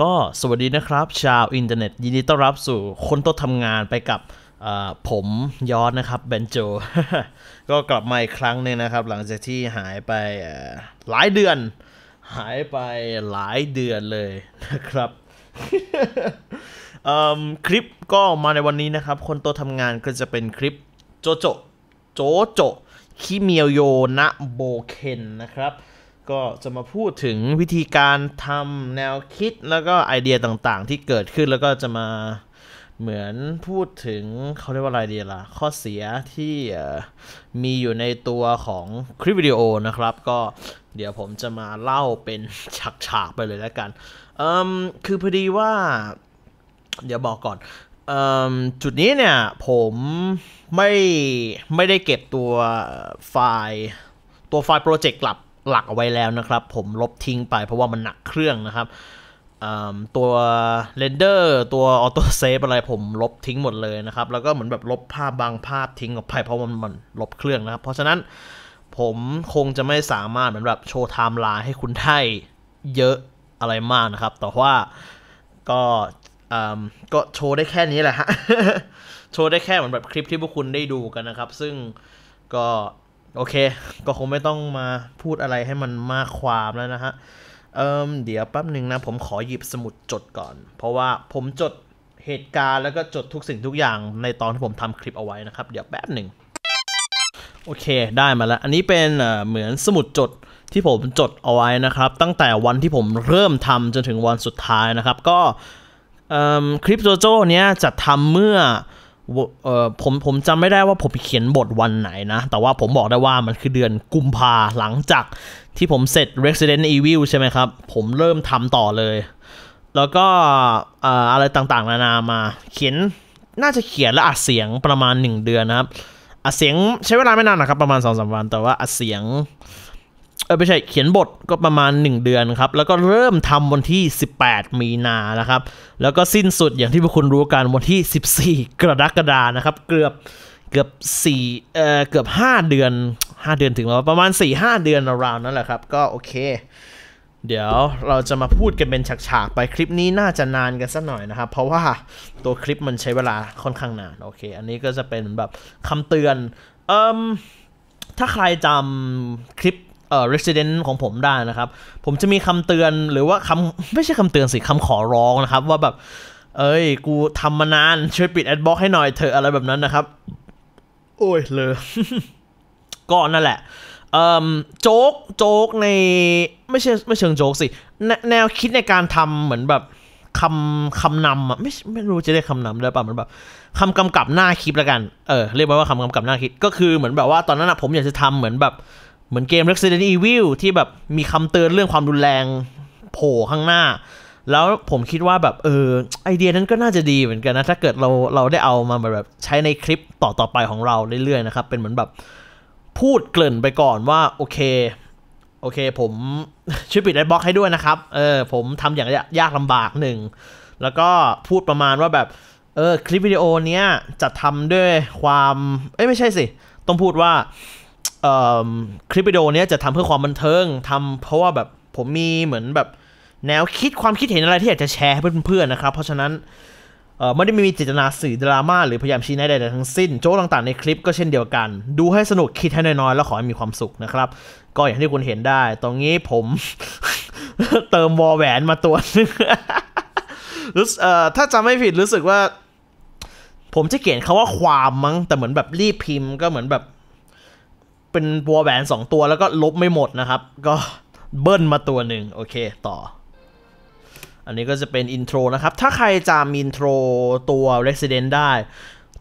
ก็สวัสดีนะครับ ชาวอินเทอร์เน็ต ยินดีต้อนรับสู่คนโต๊ะทำงานไปกับผมยอดนะครับเบนโจ ก็กลับมาอีกครั้งนึงนะครับหลังจากที่หายไปหลายเดือน หายไปหลายเดือนเลยนะครับ คลิปก็มาในวันนี้นะครับคนโตทำงานก็จะเป็นคลิปโจโจโจโจคิเมียวโยนะโบเคนนะครับก็จะมาพูดถึงวิธีการทำแนวคิดแล้วก็ไอเดียต่างๆที่เกิดขึ้นแล้วก็จะมาเหมือนพูดถึงเขาเรียกว่าอะไรดีล่ะ ข้อเสียที่มีอยู่ในตัวของคลิปวิดีโอนะครับ ก็เดี๋ยวผมจะมาเล่าเป็นฉากๆไปเลยแล้วกันอมคือพอดีว่า เดี๋ยวบอกก่อน จุดนี้เนี่ย ผมไม่ไม่ได้เก็บตัวไฟล์ตัวไฟล์โปรเจกต์กลับหลักไว้แล้วนะครับผมลบทิ้งไปเพราะว่ามันหนักเครื่องนะครับตัวเรนเดอร์ตัวออโต้เซฟอะไรผมลบทิ้งหมดเลยนะครับแล้วก็เหมือนแบบลบภาพบางภาพทิ้งออกไปเพราะมันมันลบเครื่องนะครับ เพราะฉะนั้นผมคงจะไม่สามารถเหมือนแบบโชว์ไทม์ไลน์ให้คุณได้เยอะอะไรมากนะครับแต่ว่าก็ก็โชว์ได้แค่นี้แหละฮะโชว์ได้แค่เหมือนแบบคลิปที่พวกคุณได้ดูกันนะครับซึ่งก็โอเค ก็คงไม่ต้องมาพูดอะไรให้มันมากความแล้วนะฮะ เอิมเดี๋ยวแป๊บหนึ่งนะ ผมขอหยิบสมุดจดก่อน เพราะว่าผมจดเหตุการณ์แล้วก็จดทุกสิ่งทุกอย่างในตอนที่ผมทำคลิปเอาไว้นะครับ เดี๋ยวแป๊บหนึ่ง โอเค ได้มาแล้ว อันนี้เป็นเหมือนสมุดจดที่ผมจดเอาไว้นะครับ ตั้งแต่วันที่ผมเริ่มทำจนถึงวันสุดท้ายนะครับ ก็คลิปโจโจ้เนี้ยจะทำเมื่อผมผมจำไม่ได้ว่าผมเขียนบทวันไหนนะ แต่ว่าผมบอกได้ว่ามันคือเดือนกุมภาหลังจากที่ผมเสร็จ Resident Evil ใช่ไหมครับ ผมเริ่มทำต่อเลย แล้วก็อะไรต่างๆนานามาเขียนน่าจะเขียนและอัดเสียงประมาณ 1 เดือนนะครับ อัดเสียงใช้เวลาไม่นานนะครับประมาณ2อสวันแต่ว่าอัดเสียงเออไม่ใช่เขียนบทก็ประมาณ 1 เดือนครับ แล้วก็เริ่มทำวันที่ 18 มีนานะครับ แล้วก็สิ้นสุดอย่างที่พวกคุณรู้กันวันที่ 14 กรกฎานะครับเกือบเกือบ4เอ่อเกือบ 5 เดือน 5 เดือนถึงแล้วประมาณ 4-5 เดือนราวนั่นแหละครับ ก็โอเค เดี๋ยวเราจะมาพูดกันเป็นฉากๆ ไปคลิปนี้น่าจะนานกันสักหน่อยนะครับ เพราะว่า ตัวคลิปมันใช้เวลาค่อนข้างนานโอเค อันนี้ก็จะเป็นแบบคำเตือนเอ่อถ้าใครจำคลิปเอ่อ resident ของผมได้นะครับ ผมจะมีคำเตือนหรือว่าคำไม่ใช่คำเตือนสิคำขอร้องนะครับ ว่าแบบ เอ้ย กูทำมานาน ช่วยปิดแอดบ็อกให้หน่อยเถอะอะไรแบบนั้นนะครับ โอ้ยเลย ก็นั่นแหละโจ๊ก โจ๊กใน ไม่ใช่ไม่เชิงโจ๊กสิ แนวคิดในการทำเหมือนแบบคำคำนำอ่ะไม่ไม่รู้จะเรียกคำนำได้ป่ะมันแบบคำกำกับหน้าคลิปละกันเออเรียกว่าคำกำกับหน้าคลิปก็คือเหมือนแบบว่าตอนนั้นอะผมอยากจะทำเหมือนแบบเหมือนเกม Resident Evil ที่แบบมีคำเตือนเรื่องความรุนแรง โผล่ข้างหน้า แล้วผมคิดว่าแบบเออไอเดียนั้นก็น่าจะดีเหมือนกันนะ ถ้าเกิดเราเราได้เอามาแบบใช้ในคลิปต่อต่อไปของเราเรื่อยๆนะครับ เป็นเหมือนแบบ พูดเกริ่นไปก่อนว่า โอเค โอเคผมช่วยปิดไอ้บล็อกให้ด้วยนะครับ เออผมทำอย่างยากลำบากหนึ่ง แล้วก็พูดประมาณว่าแบบเออคลิปวิดีโอเนี้ยจะทำด้วยความเอ้ยไม่ใช่สิต้องพูดว่าคลิปวิดีโอนี้จะทำเพื่อความบันเทิงทำเพราะว่าแบบผมมีเหมือนแบบแนวคิดความคิดเห็นอะไรที่อยากจะแชร์ให้เพื่อนๆนะครับเพราะฉะนั้นไม่ได้มีเจตนาสื่อดราม่าหรือพยายามชี้แนะใดๆทั้งสิ้น โจ๊กต่างๆ ในคลิปก็เช่นเดียวกัน ดูให้สนุกคิดให้น้อยๆแล้วขอให้มีความสุขนะครับ ก็อย่างที่คุณเห็นได้ตรงนี้ผมเติมวอแหวนมาตัวนึงถ้าจำไม่ผิดรู้สึกว่า ผมจะเขียนคาว่าความมั้งแต่เหมือนแบบรีบพิมพ์ก็เหมือนแบบเป็นวัวแหวนสองตัวแล้วก็ลบไม่หมดนะครับ ก็เบิ้ลมาตัวหนึ่งโอเคต่อ อันนี้ก็จะเป็นอินโทรนะครับ ถ้าใครจีอินโทรตัว Resident ได้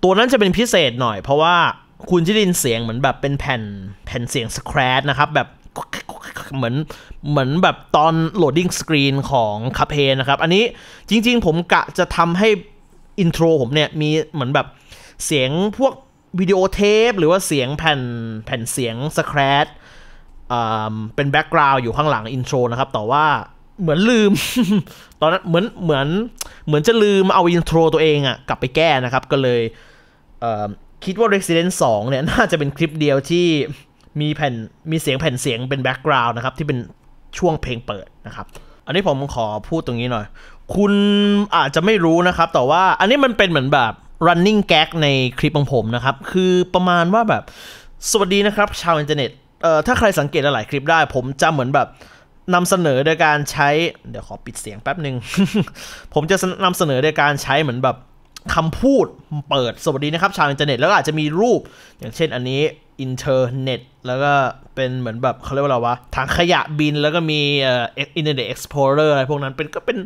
ตัวนั้นจะเป็นพิเศษหน่อยเพราะว่าคุณจะได้ยินเสียงเหมือนแบบเป็นแผ่นแผ่นเสียงสครชนะครับแบบ เหมือนเหมือนแบบตอนโหลดดิ้งสกรีนของคาเพนะครับ อันนี้จริง ๆ ผมกะจะทำให้อินโทรผมเนี่ย มีเหมือนแบบเสียงพวกวิดีโอเทปหรือว่าเสียงแผ่นแผ่นเสียงสครตเป็นแบ็กกราวด์อยู่ข้างหลังอินโทรนะครับแต่ว่าเหมือนลืมตอนนั้นเหมือนเหมือนเหมือนจะลืม เอาอินโทรตัวเองอะกลับไปแก้นะครับก็เลยเคิดว่า Resident 2เนี่ยน่าจะเป็นคลิปเดียวที่มีแผ่นมีเสียงแผ่นเสียงเป็นแบ็กกราวด์นะครับที่เป็นช่วงเพลงเปิดนะครับ อันนี้ผมขอพูดตรงนี้หน่อย คุณอาจจะไม่รู้นะครับ แต่ว่าอันนี้มันเป็นเหมือนแบบ running gag ในคลิปของผมนะครับ คือประมาณว่าแบบ สวัสดีนะครับชาวอินเทอร์เน็ต เอ่อ ถ้าใครสังเกตหลายคลิปได้ ผมจะเหมือนแบบนำเสนอโดยการใช้ เดี๋ยวขอปิดเสียงแป๊บหนึ่ง ผมจะนำเสนอโดยการใช้เหมือนแบบคำพูดเปิดสวัสดีนะครับชาวอินเทอร์เน็ต แล้วอาจจะมีรูปอย่างเช่น อันนี้อินเทอร์เน็ต แล้วก็เป็นเหมือนแบบเขาเรียกว่าอะไรวะถังขยะบิน แล้วก็มีเอ่ออินเทอร์เน็ตเอ็กซ์พลอเรอร์อะไรพวกนั้นเป็นก็เป็น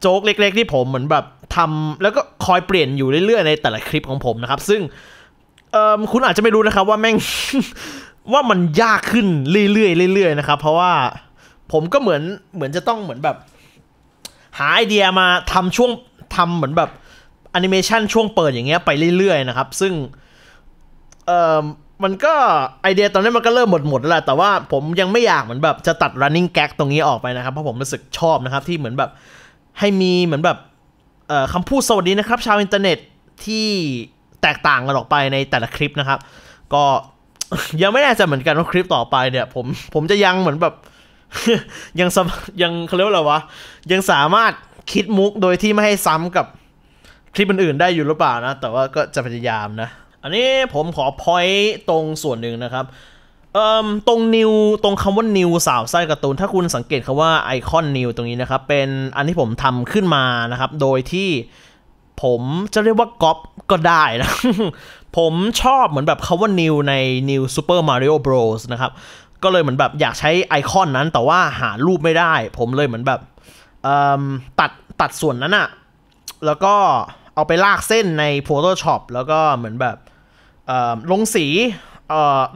โจ๊กเล็ก ๆ ที่ผมเหมือนแบบทำแล้วก็คอยเปลี่ยนอยู่เรื่อย ๆในแต่ละคลิปของผมนะครับ ซึ่งคุณอาจจะไม่รู้นะครับ ว่าแม่งว่ามันยากขึ้นเรื่อยๆเรื่อยๆนะครับ เพราะว่าผมก็เหมือนเหมือนจะต้องเหมือนแบบ หาไอเดียมาทำช่วงทำเหมือนแบบแอนิเมชันช่วงเปิดอย่างเงี้ยไปเรื่อยๆนะครับ ซึ่งเอ่อมันก็ไอเดียตอนนี้มันก็เริ่มหมดหมดแล้วแหละแต่ว่าผมยังไม่อยากเหมือนแบบจะตัด running gag ตรงนี้ออกไปนะครับ เพราะผมรู้สึกชอบนะครับที่เหมือนแบบให้มีเหมือนแบบคำพูดสวัสดีนะครับชาวอินเทอร์เน็ตที่แตกต่างกันออกไปในแต่ละคลิปนะครับ ก็ยังไม่แน่ใจเหมือนกันว่าคลิปต่อไปเนี่ยผมผมจะยังเหมือนแบบยังยังเขาเรียกว่าอะไรวะยังสามารถคิดมุกโดยที่ไม่ให้ซ้ำกับคลิปอื่นๆได้อยู่หรือเปล่านะ แต่ว่าก็จะพยายามนะ อันนี้ผมขอพอยตรงส่วนหนึ่งนะครับตรงนิวตรงคำว่านิวสาวไส้การ์ตูน ถ้าคุณสังเกตคำว่าไอคอนนิวตรงนี้นะครับ เป็นอันที่ผมทำขึ้นมานะครับ โดยที่ผมจะเรียกว่าก๊อปก็ได้นะ ผมชอบเหมือนแบบคำว่านิวใน New Super Mario Bros นะครับ ก็เลยเหมือนแบบอยากใช้ไอคอนนั้นแต่ว่าหารูปไม่ได้ ผมเลยเหมือนแบบตัดตัดส่วนนั้นอะแล้วก็เอาไปลากเส้นใน Photoshop แล้วก็เหมือนแบบลงสี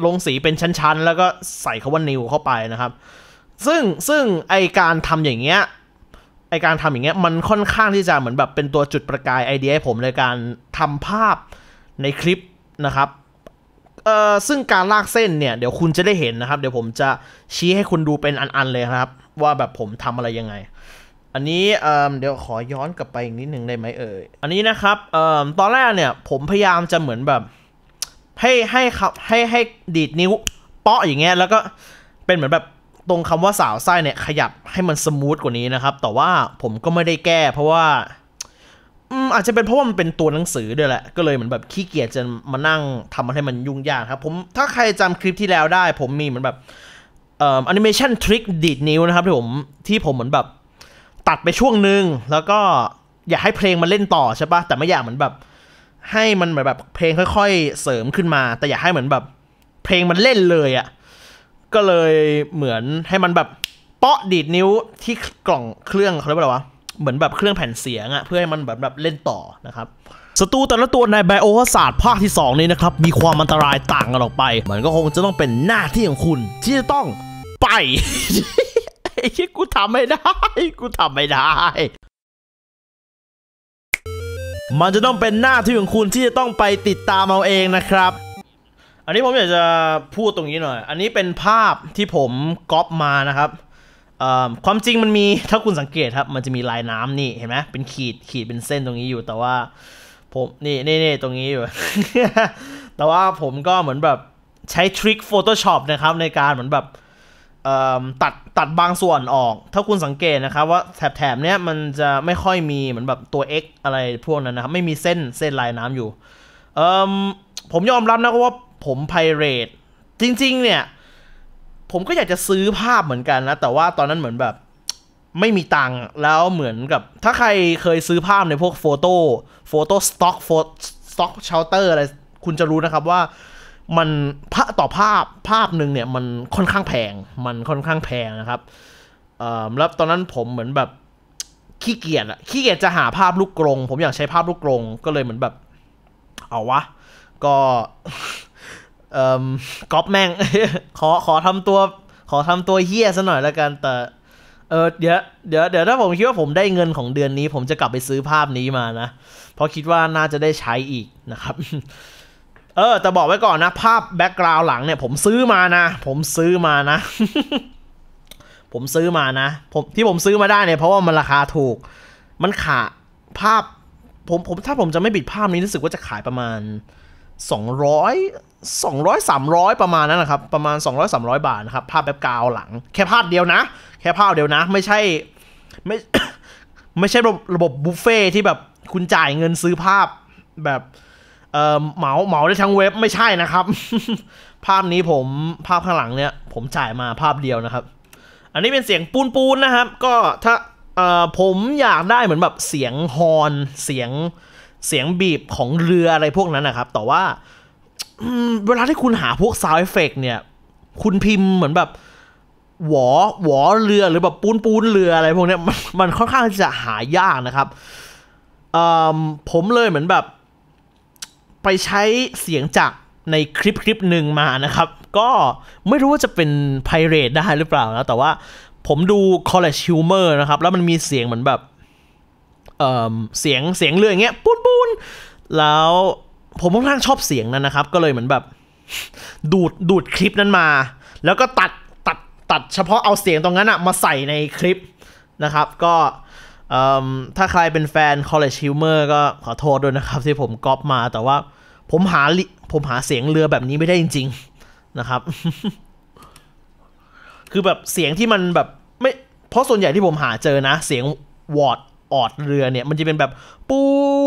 ลงสีเป็นชั้นๆ แล้วก็ใส่คาว่านิวเข้าไปนะครับ ซึ่งซึ่งไอการทำอย่างเงี้ย ไอการทำอย่างเงี้ยมันค่อนข้างที่จะเหมือนแบบเป็นตัวจุดประกายไอเดียให้ผมในการทำภาพในคลิปนะครับ เอ่อซึ่งการลากเส้นเนี่ยเดี๋ยวคุณจะได้เห็นนะครับ เดี๋ยวผมจะชี้ให้คุณดูเป็นอันๆเลยครับว่าแบบผมทำอะไรยังไง อันนี้เอ่อเดี๋ยวขอย้อนกลับไปอีกนิดหนึ่งได้ไหมเอ่ยอันนี้นะครับเอ่อตอนแรกเนี่ยผมพยายามจะเหมือนแบบให้ให้ครับให้ให้ดีดนิ้ว เปาะอย่างเงี้ยแล้วก็เป็นเหมือนแบบตรงคำว่าสาวไส้เนี่ย ขยับให้มันสมูทกว่านี้นะครับ แต่ว่าผมก็ไม่ได้แก้ เพราะว่า อาจจะเป็นเพราะว่ามันเป็นตัวหนังสือด้วยแหละก็เลยเหมือนแบบขี้เกียจจะมานั่งทำมให้มันยุ่งยากครับ ผมถ้าใครจำคลิปที่แล้วได้ ผมมีเหมือนแบบเอ่อแอนิเมชันทริคดีดนิ้วนะครับ ที่ผมที่ผมเหมือนแบบ ตัดไปช่วงหนึ่งแล้วก็อยากให้เพลงมันเล่นต่อใช่ปะแต่ไม่อยากเหมือนแบบให้มันเหมือนแบบเพลงค่อย ๆ เสริมขึ้นมา แต่อย่าให้เหมือนแบบเพลงมันเล่นเลยอะ่ะก็เลยเหมือนให้มันแบบเปาะดีดนิ้วที่กล่องเครื่องเขาเรียกว่าอะไรวะเหมือนแบบเครื่องแผ่นเสียงอะ่ะเพื่อให้มันแบบแบบเล่นต่อนะครับศัตรูแต่ละตัวในไบโอศาสตร์ภาคที่ 2 นี้นะครับมีความอันตรายต่างกันออกไปมันก็คงจะต้องเป็นหน้าที่ของคุณ ที่จะต้องไปไอ้ที่กูทำไม่ได้กูทำไม่ได้มันจะต้องเป็นหน้าที่ของคุณที่จะต้องไปติดตามเอาเองนะครับ อันนี้ผมอยากจะพูดตรงนี้หน่อย อันนี้เป็นภาพที่ผมก๊อปมานะครับ ความจริงมันมี ถ้าคุณสังเกตครับ มันจะมีลายน้ำนี่เห็นไหมเป็นขีดขีดเป็นเส้นตรงนี้อยู่ แต่ว่าผมนี่นี่นี่ตรงนี้อยู่ แต่ว่าผมก็เหมือนแบบใช้ทริค Photoshop นะครับในการเหมือนแบบตัดตัดบางส่วนออก ถ้าคุณสังเกตนะครับว่าแถบแถบเนี้ยมันจะไม่ค่อยมีเหมือนแบบตัว x อะไรพวกนั้นนะครับ ไม่มีเส้นเส้นลายน้ำอยู่ ผมยอมรับนะว่าผมไพเรตจริงๆ เนี่ยผมก็อยากจะซื้อภาพเหมือนกันนะแต่ว่าตอนนั้นเหมือนแบบไม่มีตังค์แล้วเหมือนกับ ถ้าใครเคยซื้อภาพในพวกโฟโต้โฟโต้สต็อกโฟสต็อกเชลเตอร์อะไรคุณจะรู้นะครับว่ามันพระต่อภาพภาพหนึ่งเนี่ย มันค่อนข้างแพง มันค่อนข้างแพงนะครับ เอ่อแล้วตอนนั้นผมเหมือนแบบขี้เกียจอะขี้เกียจจะหาภาพลูกกรงผมอยากใช้ภาพลูกกรงก็เลยเหมือนแบบ เอาวะ ก็ เอ่อก๊อปแม่งขอขอทำตัว ขอทำตัวเฮี้ยซะหน่อยละกันแต่เออเดี๋ยวเดี๋ยวเดี๋ยวถ้าผมคิดว่าผมได้เงินของเดือนนี้ ผมจะกลับไปซื้อภาพนี้มานะเพราะคิดว่าน่าจะได้ใช้อีกนะครับเออแต่บอกไว้ก่อนนะภาพแบ็กกราว์หลังเนี่ยผมซื้อมานะผมซื้อมานะ ผมซื้อมานะ ผมที่ผมซื้อมาได้เนี่ยเพราะว่ามันราคาถูก มันขาภาพผมผมถ้าผมจะไม่บิดภาพนี้รู้สึกว่าจะขายประมาณ200 200 300ประมาณนั้นนะครับ ประมาณ200 300บาทนะครับ ภาพแบบกาวหลัง แค่ภาพเดียวนะ แค่ภาพเดียวนะ ไม่ใช่ ไม่ไม่ใช่ระบบบุฟเฟ่ที่แบบคุณจ่ายเงินซื้อภาพแบบเออเหมาเหมาได้ทั้งเว็บไม่ใช่นะครับ ภาพนี้ผมภาพข้างหลังเนี่ย ผมจ่ายมาภาพเดียวนะครับ อันนี้เป็นเสียงปูนปูนนะครับ ก็ถ้าเออผมอยากได้เหมือนแบบเสียงฮอนเสียงเสียงบีบของเรืออะไรพวกนั้นนะครับแต่ว่า เวลาที่คุณหาพวกซาวเอฟเฟกเนี่ย คุณพิมพ์เหมือนแบบหวอหวอเรือหรือแบบปูนปูนเรืออะไรพวกนี้มันมันค่อนข้างจะหายากนะครับผมเลยเหมือนแบบไปใช้เสียงจากในคลิปคลิปหนึ่งมานะครับ ก็ไม่รู้ว่าจะเป็นไพเรตได้หรือเปล่านะแต่ว่าผมดู College Humor นะครับ แล้วมันมีเสียงเหมือนแบบเเสียงเสียงเรืออย่างเงี้ยปูนปูนแล้วผมค่อนข้างชอบเสียงนั้นนะครับ ก็เลยเหมือนแบบ ดูดดูดคลิปนั้นมา แล้วก็ตัดตัดตัดเฉพาะเอาเสียงตรงนั้นอะมาใส่ในคลิปนะครับ ก็ถ้าใครเป็นแฟน College Humor ก็ขอโทษด้วยนะครับที่ผมก๊อปมา แต่ว่าผมหาผมหาเสียงเรือแบบนี้ไม่ได้จริงๆนะครับ คือแบบเสียงที่มันแบบไม่ เพราะส่วนใหญ่ที่ผมหาเจอนะ เสียงวอดออดเรือเนี่ยมันจะเป็นแบบปู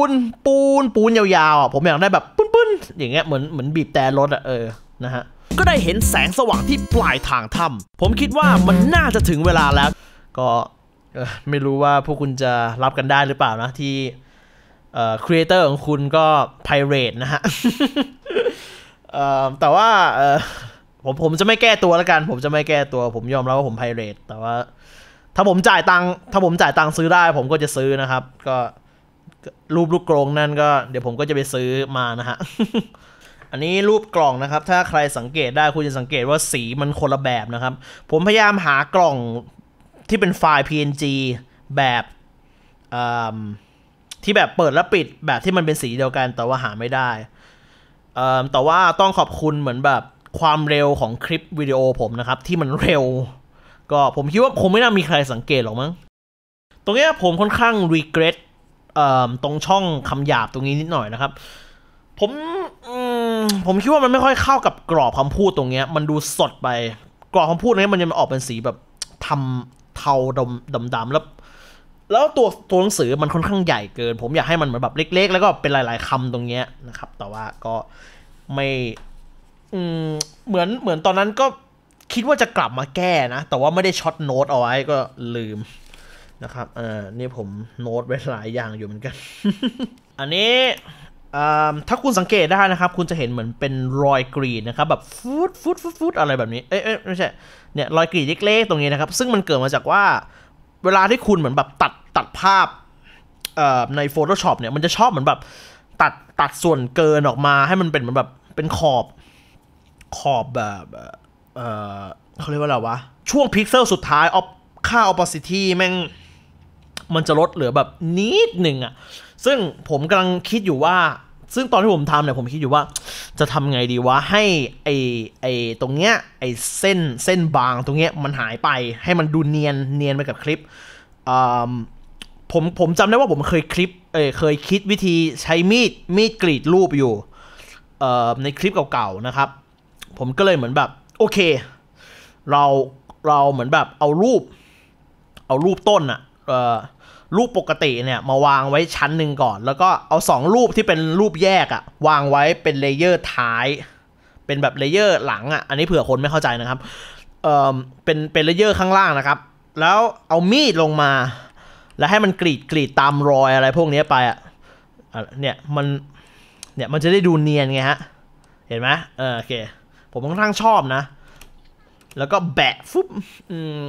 นปูนปูนยาวๆอ่ะผมอยากได้แบบปุ้นปุ้นอย่างเงี้ยเหมือนเหมือนบีบแต่รถอ่ะเออ นะฮะ ก็ได้เห็นแสงสว่างที่ปลายทางถ้ำผมคิดว่ามันน่าจะถึงเวลาแล้ว ก็ไม่รู้ว่า พวกคุณจะรับกันได้หรือเปล่านะที่เอ่อครีเอเตอร์ของคุณก็ไพเรตนะฮะเอ่อแต่ว่าเอ่อผมผมจะไม่แก้ตัวแล้วกัน ผมจะไม่แก้ตัวผมยอมรับว่าผมไพเรตแต่ว่า ถ้าผมจ่ายตัง ถ้าผมจ่ายตังซื้อได้ผมก็จะซื้อนะครับ ก็รูปลูกกรงนั่นก็เดี๋ยวผมก็จะไปซื้อมานะฮะ อันนี้รูปกล่องนะครับ ถ้าใครสังเกตได้คุณจะสังเกตว่าสีมันคนละแบบนะครับ ผมพยายามหากล่องที่เป็นไฟล์ PNG แบบที่แบบเปิดและปิดแบบที่มันเป็นสีเดียวกัน แต่ว่าหาไม่ได้ แต่ว่าต้องขอบคุณเหมือนแบบความเร็วของคลิปวิดีโอผมนะครับ ที่มันเร็ว ก็ผมคิดว่าคงไม่น่ามีใครสังเกตหรอกมั้ง ตรงนี้ผมค่อนข้างรีเกรสตรงช่องคำหยาบตรงนี้นิดหน่อยนะครับ ผมผมคิดว่ามันไม่ค่อยเข้ากับกรอบคำพูดตรงนี้มันดูสดไปกรอบคำพูดนี้มันจะออกเป็นสีแบบทำเทาดำดำแล้ว แล้วตัวตัวหนังสือมันค่อนข้างใหญ่เกิน ผมอยากให้มันเหมือนแบบเล็กๆ แล้วก็เป็นหลายๆคำตรงเนี้ยนะครับ แต่ว่าก็ไม่อืมเหมือนเหมือนตอนนั้นก็คิดว่าจะกลับมาแก้นะ แต่ว่าไม่ได้ช็อตโน้ตเอาไว้ก็ลืมนะครับ เออนี่ผมโน้ตไว้หลายอย่างอยู่เหมือนกัน อันนี้ถ้าคุณสังเกตได้นะครับ คุณจะเห็นเหมือนเป็นรอยกรีดนะครับแบบฟูดฟูดฟูดฟูดอะไรแบบนี้เอ้ยไม่ใช่เนี่ยรอยกรีดเล็กๆตรงนี้นะครับ ซึ่งมันเกิดมาจากว่าเวลาที่คุณเหมือนแบบตัดตัดภาพใน Photoshop เนี่ยมันจะชอบเหมือนแบบตัดตัดส่วนเกินออกมาให้มันเป็นเหมือนแบบเป็นขอบขอบแบบเออเขาเรียกว่าอะไรวะ ช่วงพิกเซลสุดท้ายออฟค่าออปซิตี้แม่งมันจะลดเหลือแบบนิดหนึ่งอะซึ่งผมกำลังคิดอยู่ว่าซึ่งตอนที่ผมทำเนี่ยผมคิดอยู่ว่าจะทำไงดีวะ ให้ไอไอตรงเนี้ยไอเส้นเส้นบางตรงเนี้ยมันหายไป ให้มันดูเนียนเนียนไปกับคลิปผมผมจำได้ว่าผมเคยคลิปเออเคยคิดวิธีใช้มีดมีดกรีดรูปอยู่ในคลิปเก่าๆนะครับ ผมก็เลยเหมือนแบบ โอเค เราเราเหมือนแบบเอารูป เอารูปต้นอะ่รูปปกติเนี่ยมาวางไว้ชั้นหนึ่งก่อน แล้วก็เอา 2 รูปที่เป็นรูปแยกอะวางไว้เป็นเลเยอร์ท้าย เป็นแบบเลเยอร์ หลังอะอันนี้เผื่อคนไม่เข้าใจนะครับ เออเป็นเป็นเลเยอร์ข้างล่างนะครับ แล้วเอามีดลงมา แล้วให้มันกรีดกรีดตามรอยอะไรพวกนี้ไปอะเนี่ยมันเนี่ยมันจะได้ดูเนียนไงฮะ เห็นไหมเออโอเค ผมค่อนข้างชอบนะ แล้วก็แบะฟุบอืม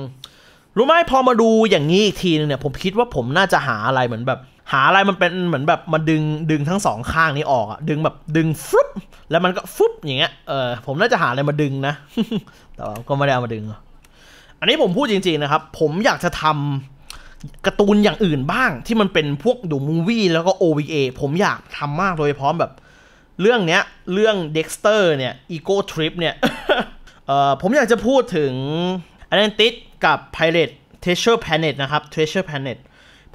รู้ไหมพอมาดูอย่างนี้อีกทีนึงเนี่ย ผมคิดว่าผมน่าจะหาอะไรเหมือนแบบ หาอะไรมันเป็นเหมือนแบบมันดึงดึงทั้งสองข้างนี้ออกอะดึงแบบดึงฟุ๊บแล้วมันก็ฟุ๊บอย่างเงี้ยเออผมน่าจะหาอะไรมาดึงนะ แต่ว่าก็ไม่ได้เอามาดึง อันนี้ผมพูดจริงๆนะครับ ผมอยากจะทำการ์ตูนอย่างอื่นบ้าง ที่มันเป็นพวกดูมูวี่แล้วก็ OVA ผมอยากทำมากโดยพร้อมแบบ เรื่องเนี้ยเรื่อง Dexter เนี่ย Ego Trip เนี่ยเออผมอยากจะพูดถึงันนี n t i ดกับ Pirate Treasure Planet นะครับ Treasure Planet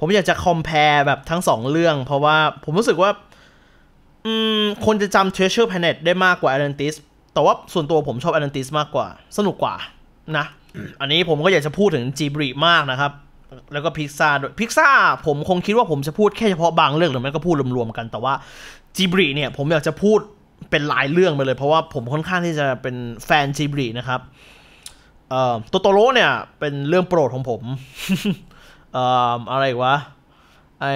ผมอยากจะคอมเพลแบบทั้งสองเรื่อง เพราะว่าผมรู้สึกว่าอืมคนจะจำ Treasure Planet ได้มากกว่า Atlantis แต่ว่าส่วนตัวผมชอบ Atlantis มากกว่า สนุกกว่านะ อันนี้ผมก็อยากจะพูดถึงจีบรีมากนะครับ แล้วก็พิกซ่าพิกซ่าผมคงคิดว่าผมจะพูดแค่เฉพาะบางเรื่อง หรือไม่ก็พูดรวมๆกันแต่ว่าจีบรีเนี่ย ผมอยากจะพูดเป็นหลายเรื่องไปเลยเพราะว่าผมค่อนข้างที่จะเป็นแฟนจีบรีนะครับตัวโตโตโร่เนี่ยเป็นเรื่องโปรดของผม เอ่ออะไรวะไอ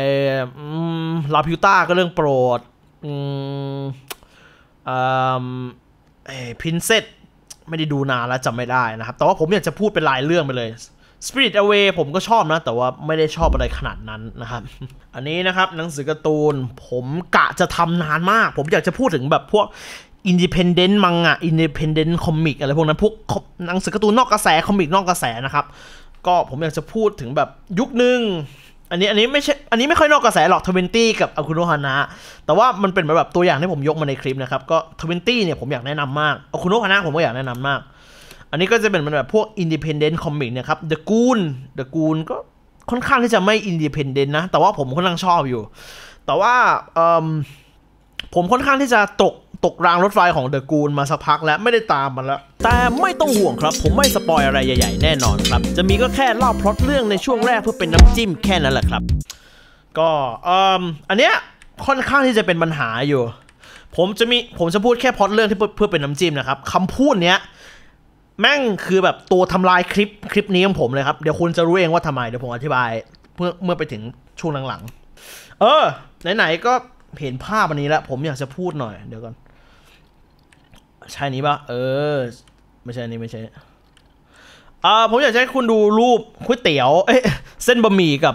ลาพิวต้า ก็เรื่องโปรดอืมอ่ไอพินเซตไม่ได้ดูนานแล้วจำไม่ได้นะครับ แต่ว่าผมอยากจะพูดเป็นลายเรื่องไปเลย Spirit Away ผมก็ชอบนะ แต่ว่าไม่ได้ชอบอะไรขนาดนั้นนะครับ อันนี้นะครับหนังสือการ์ตูนผมกะจะทำนานมาก ผมอยากจะพูดถึงแบบพวกอินดิเพนเดนต์มังอะอินดิเพนเดนต์คอมิกอะไรพวกนั้นพวกหนังสือการ์ตูนนอกกระแสคอมิกนอกกระแสนะครับก็ผมอยากจะพูดถึงแบบยุคหนึ่งอันนี้อันนี้ไม่ใช่อันนี้ไม่ค่อยนอกกระแสหรอกทเวนตี้กับอากุโนฮานะ แต่ว่ามันเป็นแบบตัวอย่างที่ผมยกมาในคลิปนะครับก็ทเวนตี้เนี่ยผมอยากแนะนำมากอากุโนฮานะ ผมก็อยากแนะนำมาก อันนี้ก็จะเป็นแบบพวกอินดิเพนเดนต์คอมิกเนี่ยครับเดอะกูนเดอะกูนก็ค่อนข้างที่จะไม่อินดิเพนเดนต์นะแต่ว่าผมค่อนข้างชอบอยู่ แต่ว่าผมค่อนข้างที่จะตกตกรางรถไฟของเดอะกูลมาสักพักแล้วไม่ได้ตามมันแล้ว แต่ไม่ต้องห่วงครับ ผมไม่สปอยอะไรใหญ่ ๆแน่นอนครับ จะมีก็แค่เล่าพล็อตเรื่องในช่วงแรกเพื่อเป็นน้ำจิ้ม แค่นั้นแหละครับ ก็อันเนี้ยค่อนข้างที่จะเป็นปัญหาอยู่ ผมจะมีผมจะพูดแค่พล็อตเรื่องที่เพื่อเป็นน้ำจิ้มนะครับคำพูดเนี้ยแม่งคือแบบตัวทำลายคลิปคลิปนี้ของผมเลยครับเดี๋ยวคุณจะรู้เองว่าทำไมเดี๋ยวผมอธิบายเมื่อเมื่อไปถึงช่วงหลังๆเออไหนๆก็เห็นภาพอันนี้แล้ว ผมอยากจะพูดหน่อยเดี๋ยวก่อนใช่นี้ปะเออไม่ใช่นี้ ไม่ใช่อ่าผมอยากให้คุณดูรูปก๋วยเตี๋ยวเอ้เส้นบะหมี่กับ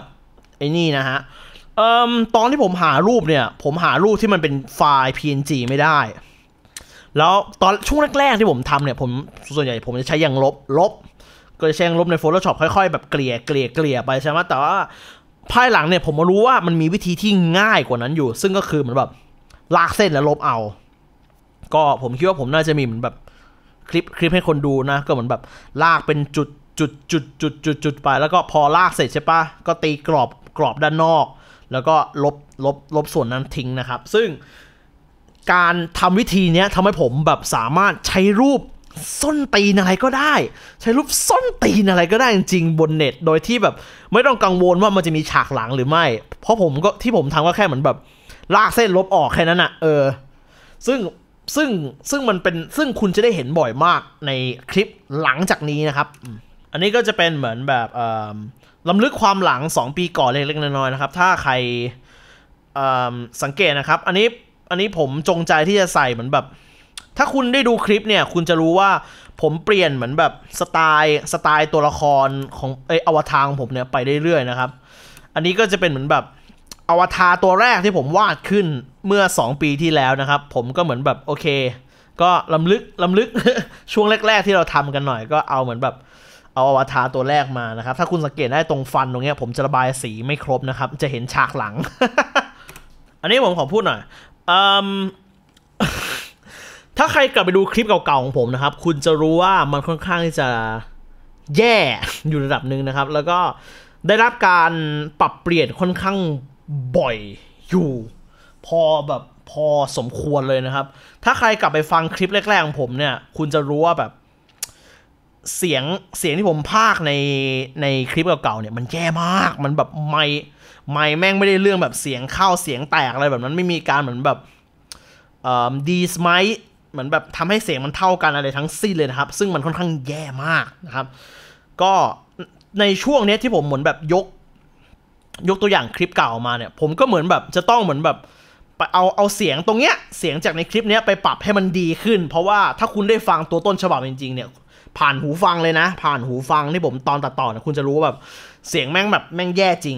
ไอ้นี่นะฮะเอ่อตอนที่ผมหารูปเนี่ย ผมหารูปที่มันเป็นไฟล์ png ไม่ได้ แล้วตอนช่วงแรกๆ ที่ผมทำเนี่ยผมส่วนใหญ่ผมจะใช้อย่างลบลบ ก็จะใช้ย่างลบใน Photoshop ค่อยๆแบบเกลี่ยเกลี่ยเกลี่ยไปใช่ไหมแต่ว่าภายหลังเนี่ยผมมารู้ว่ามันมีวิธีที่ง่ายกว่านั้นอยู่ ซึ่งก็คือเหมือนแบบลากเส้นแล้วลบเอาก็ผมคิดว่าผมน่าจะมีเหมือนแบบคลิปคลิปให้คนดูนะ ก็เหมือนแบบลากเป็นจุดจุดจุดจุดจุดจุดไป แล้วก็พอลากเสร็จใช่ปะ ก็ตีกรอบกรอบด้านนอก แล้วก็ลบลบลบส่วนนั้นทิ้งนะครับ ซึ่งการทำวิธีเนี้ยทำให้ผมแบบสามารถใช้รูปส้นตีนอะไรก็ได้ ใช้รูปส้นตีนอะไรก็ได้จริงๆบนเน็ต โดยที่แบบไม่ต้องกังวลว่ามันจะมีฉากหลังหรือไม่ เพราะผมก็ที่ผมทำก็แค่เหมือนแบบ ลากเส้นลบออกแค่นั้นอะเออ ซึ่งซึ่งซึ่งมันเป็นซึ่งคุณจะได้เห็นบ่อยมากในคลิปหลังจากนี้นะครับ อันนี้ก็จะเป็นเหมือนแบบลำลึกความหลัง 2 ปีก่อนเล็กๆน้อยๆนะครับ ถ้าใครสังเกตนะครับ อันนี้อันนี้ผมจงใจที่จะใส่เหมือนแบบ ถ้าคุณได้ดูคลิปเนี่ย คุณจะรู้ว่าผมเปลี่ยนเหมือนแบบสไตล์สไตล์ตัวละครของไออวตารของผมเนี่ยไปเรื่อยๆนะครับ อันนี้ก็จะเป็นเหมือนแบบอวตารตัวแรกที่ผมวาดขึ้นเมื่อ 2 ปีที่แล้วนะครับ ผมก็เหมือนแบบโอเค ก็ลำลึกลำลึก ช่วงแรก ๆที่เราทำกันหน่อยก็เอาเหมือนแบบ เอาอวตารตัวแรกมานะครับ ถ้าคุณสังเกตได้ตรงฟันตรงเนี้ยผมจะระบายสีไม่ครบนะครับ จะเห็นฉากหลัง อันนี้ผมขอพูดหน่อยอถ้าใครกลับไปดูคลิปเก่าๆของผมนะครับ คุณจะรู้ว่ามันค่อนข้างที่จะแย่อยู่ระดับหนึ่งนะครับ แล้วก็ได้รับการปรับเปลี่ยนค่อนข้างบ่อยอยู่พอแบบพอสมควรเลยนะครับ ถ้าใครกลับไปฟังคลิปแรกๆของผมเนี่ยคุณจะรู้ว่าแบบเสียงเสียงที่ผมพากใน ในคลิปเก่าๆเนี่ยมันแย่มากมันแบบไม่ไม่แม่งไม่ได้เรื่องแบบเสียงเข้าเสียงแตกอะไรแบบนั้นไม่มีการเหมือนแบบดีสไมเหมือนแบบทำให้เสียงมันเท่ากันอะไรทั้งสิ้นเลยนะครับ ซึ่งมันค่อนข้างแย่มากนะครับ ก็ในช่วงนี้ที่ผมเหมือนแบบยกยกตัวอย่างคลิปเก่ามาเนี่ย ผมก็เหมือนแบบจะต้องเหมือนแบบเอาเอาเสียงตรงเนี้ยเสียงจากในคลิปเนี้ยไปปรับให้มันดีขึ้น เพราะว่าถ้าคุณได้ฟังตัวต้นฉบับจริงๆเนี่ย ผ่านหูฟังเลยนะ ผ่านหูฟังที่ผมตอนตัดต่อเนี่ยคุณจะรู้ว่าแบบเสียงแม่งแบบแม่งแย่จริง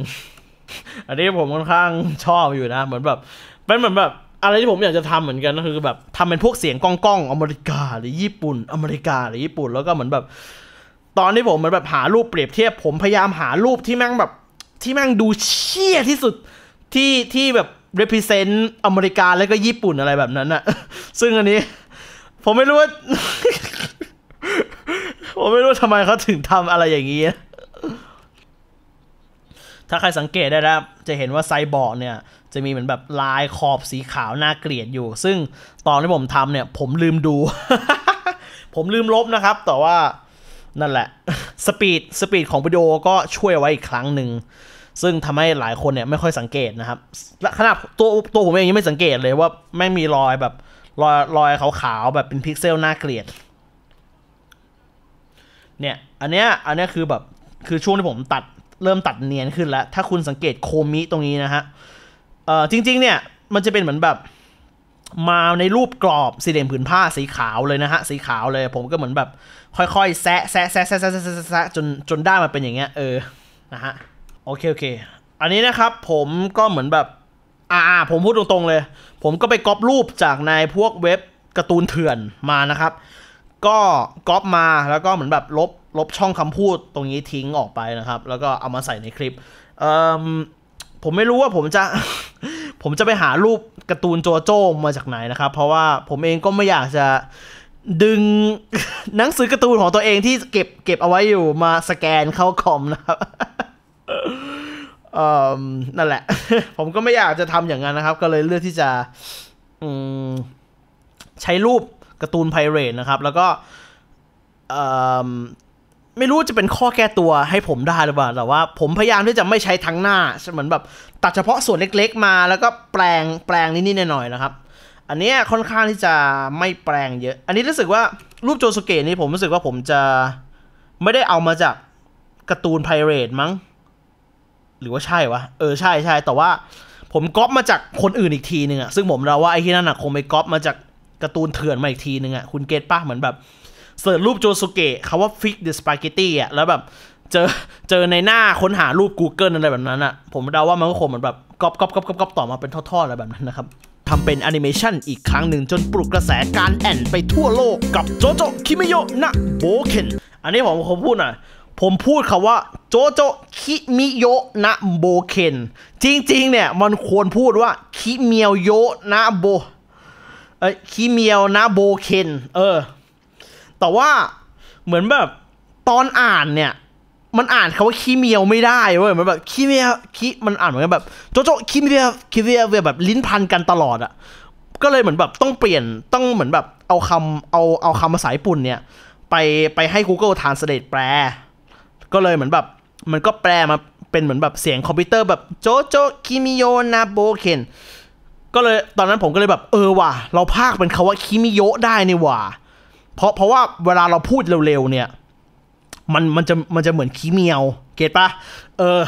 อันนี้ผมค่อนข้างชอบอยู่นะเหมือนแบบเป็นเหมือนแบบอะไรที่ผมอยากจะทำเหมือนกันก็คือแบบทำเป็นพวกเสียงก้องก้องอเมริกาหรือญี่ปุ่น อเมริกาหรือญี่ปุ่นแล้วก็เหมือนแบบ ตอนที่ผมเหมือนแบบหารูปเปรียบเทียบ ผมพยายามหารูปที่แม่งแบบที่แม่งดูเชี่ยที่สุดที่ที่แบบ represent อเมริกาแล้วก็ญี่ปุ่นอะไรแบบนั้นอะซึ่งอันนี้ ผมไม่รู้ว่า ผมไม่รู้ทำไมเขาถึงทำอะไรอย่างนี้ ถ้าใครสังเกตได้นะจะเห็นว่าไซบอร์กเนี่ย จะมีเหมือนแบบลายขอบสีขาวน่าเกลียดอยู่ ซึ่งตอนที่ผมทำเนี่ย ผมลืมดู ผมลืมลบนะครับ แต่ว่า นั่นแหละสปีดสปีดของวิดีโอก็ช่วยไว้อีกครั้งหนึ่งซึ่งทำให้หลายคนเนี่ยไม่ค่อยสังเกตนะครับ ขนาดตัวตัวผมเองยังไม่สังเกตเลยว่าแม่งมีรอยแบบรอย รอยขาวๆแบบเป็นพิกเซลน่าเกลียด เนี่ย อันเนี้ยอันเนี้ยคือแบบคือช่วงที่ผมตัดเริ่มตัดเนียนขึ้นแล้ว ถ้าคุณสังเกตโคมิตรงนี้นะฮะเอ่อจริง ๆ เนี่ยมันจะเป็นเหมือนแบบ มาในรูปกรอบสีเหลี่ยมผืนผ้าสีขาวเลยนะฮะสีขาวเลย ผมก็เหมือนแบบ ค่อยๆแซะแซะแซะแซะแซะจนจนได้มาเป็นอย่างเงี้ย เออนะฮะโอเคโอเค อันนี้นะครับผมก็เหมือนแบบ อ่าผมพูดตรงๆเลย ผมก็ไปก๊อปรูปจากในพวกเว็บการ์ตูนเถื่อนมานะครับ ก็ก๊อปมาแล้วก็เหมือนแบบลบลบช่องคำพูดตรงนี้ทิ้งออกไปนะครับ แล้วก็เอามาใส่ในคลิปเอ่อผมไม่รู้ว่าผมจะผมจะไปหารูปการ์ตูนโจโจ้มาจากไหนนะครับ เพราะว่าผมเองก็ไม่อยากจะดึงหนังสือการ์ตูนของตัวเองที่เก็บเก็บเอาไว้อยู่มาสแกนเข้าคอมนะครับนั่นแหละ ผมก็ไม่อยากจะทำอย่างนั้นนะครับ ก็เลยเลือกที่จะใช้รูปการ์ตูนไพเรตนะครับ แล้วก็ไม่รู้จะเป็นข้อแก้ตัวให้ผมได้หรือเปล่า แต่ว่าผมพยายามที่จะไม่ใช้ทั้งหน้า เหมือนแบบ ตัดเฉพาะส่วนเล็กๆ มา แล้วก็แปลงแปลงนิดๆหน่อย ๆ นะครับ อันนี้ค่อนข้างที่จะไม่แปลงเยอะ อันนี้รู้สึกว่ารูปโจสเกตนี่ผมรู้สึกว่าผมจะไม่ได้เอามาจากการ์ตูนไพเรตมั้งหรือว่าใช่วะเออใช่ใช่แต่ว่าผมก๊อปมาจากคนอื่นอีกทีหนึ่งอะซึ่งผมเราว่าไอ้ที่นั่นอะคงไปก๊อปมาจากการ์ตูนเถื่อนมาอีกทีหนึ่งอะคุณเกตป้าเหมือนแบบเสิร์ชรูปโจสุเกะคาว่าฟิกเดอะสปาเกตตี้อะแล้วแบบเจอเจอในหน้าค้นหารูป Google อะไรแบบนั้นอะผมเดาว่ามันก็คงเหมือนแบบก๊อปก๊อปก๊อปก๊อปต่อมาเป็นทอดๆอะไรแบบนั้นนะครับทำเป็นแอนิเมชันอีกครั้งหนึ่งจนปลุกกระแสการแอนไปทั่วโลกกับโจโจคิมิโยนะโบเคนอันนี้ผมขอพูดหน่อยผมพูดคาว่าโจโจคิมิโยนะโบเคน จริง ๆ เนี่ยมันควรพูดว่าคิเมียวโยนะโบเอ้คิเมียวนะโบเคน เออ แต่ว่าเหมือนแบบตอนอ่านเนี่ยมันอ่านคาว่าคิเมียวไม่ได้เว้ย มันแบบคิเมียวคิ มันอ่านเหมือนแบบโจโจคิเมียวคิเมียวแบบลิ้นพันกันตลอดอะ ก็เลยเหมือนแบบต้องเปลี่ยนต้องเหมือนแบบเอาคำเอาเอาคำภาษาญี่ปุ่นเนี่ย ไปไปให้ Google ทานเสด็จแปลก็เลยเหมือนแบบ มันก็แปลมาเป็นเหมือนแบบเสียงคอมพิวเตอร์แบบโจโจคิมิโยนาโบเคนก็เลยตอนนั้นผมก็เลยแบบ เออว่ะเราพากเป็นคาว่าคิมิโยได้นี่ว่ะเพราะเพราะว่าเวลาเราพูดเร็วๆเนี่ยมันมันจะมันจะเหมือนคิเมียว เก็ตปะเออ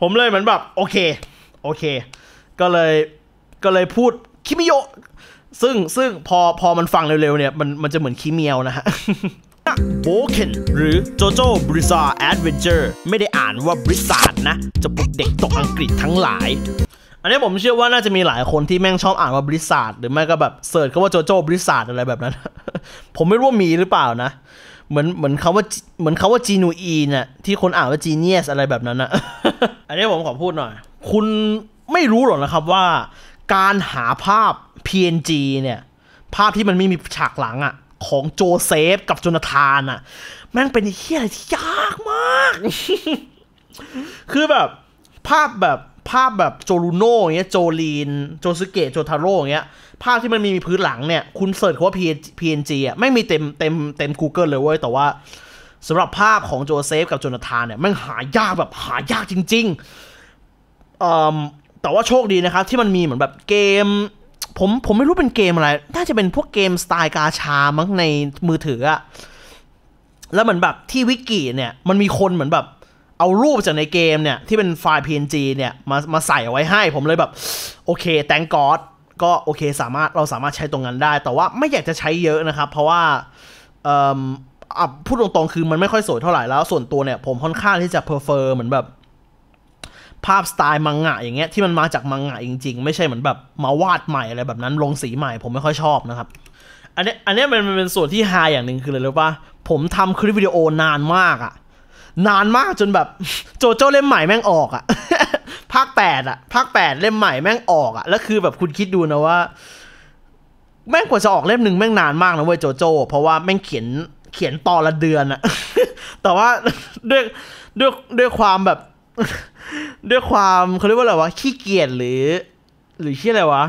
ผมเลยเหมือนแบบ โอเค โอเค ก็เลยก็เลยพูดคิมิโยซึ่งซึ่งพอพอมันฟังเร็วๆเนี่ยมันมันจะเหมือนคิเมียวนะฮะโบเคนหรือโจโจ้บริซาแอดเวนเจอร์ไม่ได้อ่านว่าบริซาทนะ จะพวกเด็กตกอังกฤษทั้งหลาย อันนี้ผมเชื่อว่าน่าจะมีหลายคนที่แม่งชอบอ่านว่าบริซาทหรือไม่ก็แบบเสิร์ชคำว่าโจโจ้บริซาดอะไรแบบนั้น ผมไม่รู้ว่ามีหรือเปล่านะ เหมือนเหมือนคขาว่าเหมือนคขาว่าจีนูอีน่ะที่คนอ่านว่าจีเนียสอะไรแบบนั้นนะอันนี้ผมขอพูดหน่อย คุณไม่รู้หรอกนะครับว่า การหาภาพ PNG เนี่ย ภาพที่มันไม่มีฉากหลังอะ่ะของโจเซฟกับจนาธานอะแม่งเป็นเฮียอะไรที่ยากมาก คือแบบภาพแบบภาพแบบโจลูโน่เงี้ยโจลีน โจซึเกะโจทาโร่เงี้ย ภาพที่มันมีพื้นหลังเนี่ย คุณเสิร์ชคำว่า PNG อ่ะไม่มีเต็มเต็มเต็ม Google เลยเว้ย แต่ว่าสำหรับภาพของโจเซฟกับโจนาธานเนี่ยมันหายากแบบหายากจริงๆ แต่ว่าโชคดีนะครับ ที่มันมีเหมือนแบบเกมผมผมไม่รู้เป็นเกมอะไร น่าจะเป็นพวกเกมสไตล์กาชามั้งในมือถืออะ แล้วเหมือนแบบที่วิกิเนี่ย มันมีคนเหมือนแบบ เอารูปจากในเกมเนี่ยที่เป็นไฟล์ PNG เนี่ยมามาใส่เอาไว้ให้ ผมเลยแบบโอเคแตงกอดก็โอเค สามารถเราสามารถใช้ตรงนั้นได้ แต่ว่าไม่อยากจะใช้เยอะนะครับเพราะว่าเอ่อพูดตรงๆคือมันไม่ค่อยสวยเท่าไหร่แล้วส่วนตัวเนี่ย ผมค่อนข้างที่จะเพอร์เฟอร์เหมือนแบบภาพสไตล์มังงะอย่างเงี้ย ที่มันมาจากมังงะจริงๆ ไม่ใช่เหมือนแบบมาวาดใหม่ อะไร แบบนั้น ลงสีใหม่ ผมไม่ค่อยชอบนะครับ อันนี้อันนี้มันเป็นส่วนที่ฮาอย่างหนึ่งคือเลยรู้ป่ะผมทำคลิปวิดีโอนานมากอะนานมากจนแบบ โจโจ้เล่มใหม่แม่งออกอะภาคแปดอะภาคแปดเล่มใหม่แม่งออกอะแล้วคือแบบคุณคิดดูนะว่า แม่งกว่าจะออกเล่มหนึ่งแม่งนานมากนะเว้ยโจโจ้เพราะว่าแม่งเขียนเขียนต่อละเดือนอะแต่ว่าด้วยด้วยด้วยความแบบด้วยความเขาเรียกว่าอะไรวะขี้เกียจหรือ หรือชื่ออะไรวะ